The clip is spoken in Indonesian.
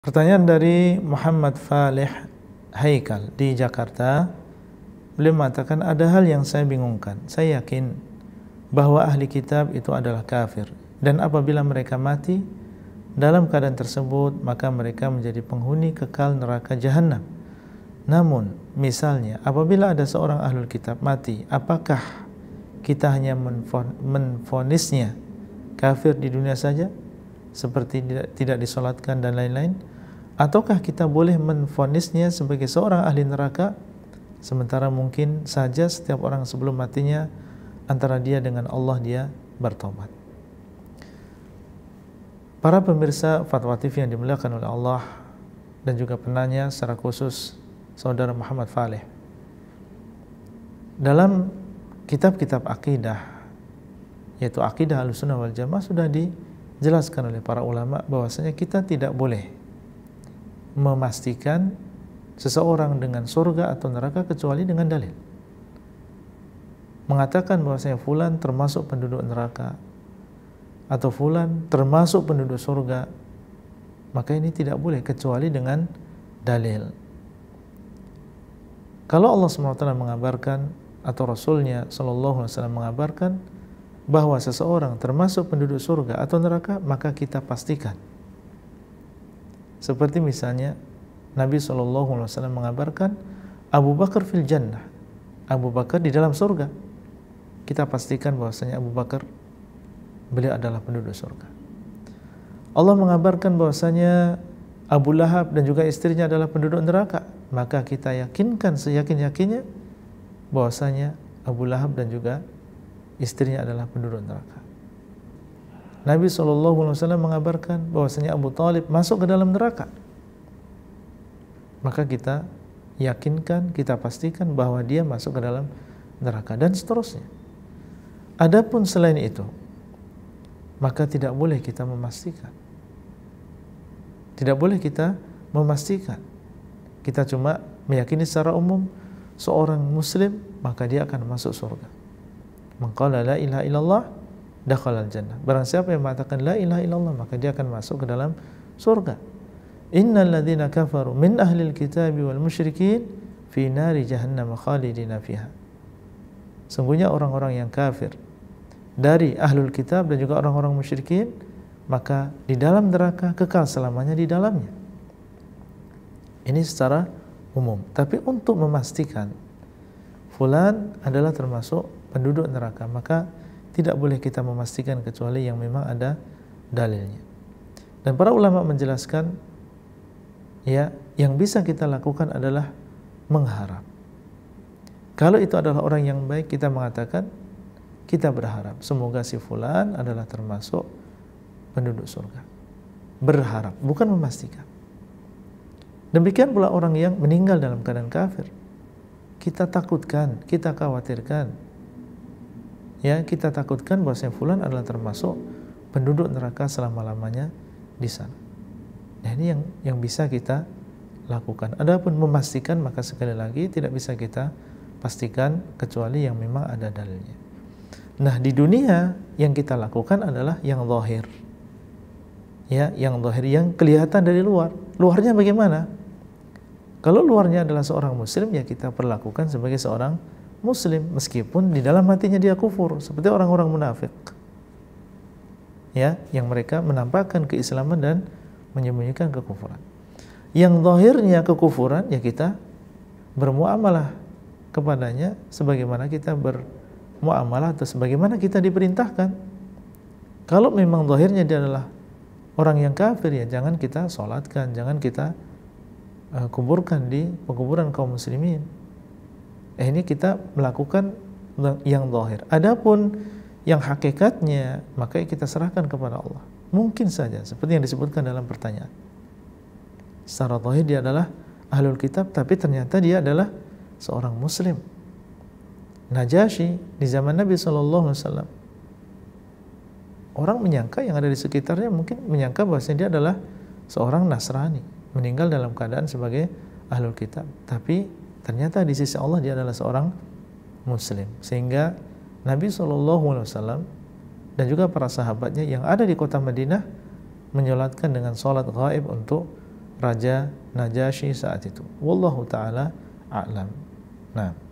Pertanyaan dari Muhammad Faleh Haikal di Jakarta. Beliau mengatakan ada hal yang saya bingungkan. Saya yakin bahwa ahli kitab itu adalah kafir dan apabila mereka mati dalam keadaan tersebut maka mereka menjadi penghuni kekal neraka jahanam. Namun misalnya apabila ada seorang ahli kitab mati, apakah kita hanya menfonisnya kafir di dunia saja seperti tidak disolatkan dan lain-lain? ataukah kita boleh menfonisnya sebagai seorang ahli neraka sementara mungkin saja setiap orang sebelum matinya antara dia dengan Allah dia bertobat para pemirsa Fatwa TV yang dimuliakan oleh Allah dan juga penanya secara khusus saudara Muhammad Faleh dalam kitab-kitab akidah yaitu akidah al-sunnah wal jamaah sudah dijelaskan oleh para ulama bahwasanya kita tidak boleh memastikan seseorang dengan surga atau neraka kecuali dengan dalil. Mengatakan bahwasanya fulan termasuk penduduk neraka atau fulan termasuk penduduk surga, maka ini tidak boleh kecuali dengan dalil. Kalau Allah SWT mengabarkan atau Rasulnya saw mengabarkan bahwa seseorang termasuk penduduk surga atau neraka, maka kita pastikan seperti misalnya Nabi SAW mengabarkan Abu Bakar fil jannah. Abu Bakar di dalam surga. Kita pastikan bahwasanya Abu Bakar beliau adalah penduduk surga. Allah mengabarkan bahwasanya Abu Lahab dan juga istrinya adalah penduduk neraka, maka kita yakinkan seyakin-yakinnya bahwasanya Abu Lahab dan juga istrinya adalah penduduk neraka. Nabi SAW mengabarkan bahwasanya Abu Talib masuk ke dalam neraka. Maka kita yakinkan, kita pastikan bahwa dia masuk ke dalam neraka dan seterusnya. Adapun selain itu, maka tidak boleh kita memastikan. Tidak boleh kita memastikan. Kita cuma meyakini secara umum seorang muslim maka dia akan masuk surga. Mengqala la ilaha illallah al jannah. Barang siapa yang mengatakan la ilaha illallah maka dia akan masuk ke dalam surga. Innal ladzina kafaru min ahli alkitab wal musyrikin fi nari jahannam khalidina fiha. Sungguhnya orang-orang yang kafir dari ahlul kitab dan juga orang-orang musyrikin maka di dalam neraka kekal selamanya di dalamnya. Ini secara umum. Tapi untuk memastikan fulan adalah termasuk penduduk neraka, maka tidak boleh kita memastikan kecuali yang memang ada dalilnya. Dan para ulama menjelaskan ya, yang bisa kita lakukan adalah mengharap. Kalau itu adalah orang yang baik, kita mengatakan kita berharap semoga si fulan adalah termasuk penduduk surga. Berharap, bukan memastikan. Demikian pula orang yang meninggal dalam keadaan kafir. Kita takutkan, kita khawatirkan, ya kita takutkan bahwa fulan adalah termasuk penduduk neraka selama-lamanya di sana. Nah ini yang yang bisa kita lakukan. Adapun memastikan maka sekali lagi tidak bisa kita pastikan kecuali yang memang ada dalilnya. Nah di dunia yang kita lakukan adalah yang zahir. Ya, yang zahir yang kelihatan dari luar. Luarnya bagaimana? Kalau luarnya adalah seorang muslim ya kita perlakukan sebagai seorang muslim meskipun di dalam hatinya dia kufur seperti orang-orang munafik ya yang mereka menampakkan keislaman dan menyembunyikan kekufuran yang zahirnya kekufuran ya kita bermuamalah kepadanya sebagaimana kita bermuamalah atau sebagaimana kita diperintahkan kalau memang zahirnya dia adalah orang yang kafir ya jangan kita sholatkan jangan kita eh, kuburkan di pekuburan kaum muslimin Eh, ini kita melakukan yang zahir adapun yang hakikatnya maka kita serahkan kepada Allah mungkin saja seperti yang disebutkan dalam pertanyaan secara zahir dia adalah ahlul kitab tapi ternyata dia adalah seorang muslim Najasyi di zaman Nabi Shallallahu Alaihi Wasallam orang menyangka yang ada di sekitarnya mungkin menyangka bahwasanya dia adalah seorang Nasrani meninggal dalam keadaan sebagai ahlul kitab tapi ternyata di sisi Allah dia adalah seorang muslim sehingga Nabi SAW dan juga para sahabatnya yang ada di kota Madinah menyolatkan dengan sholat gaib untuk Raja Najasyi saat itu. Wallahu ta'ala a'lam. Nah.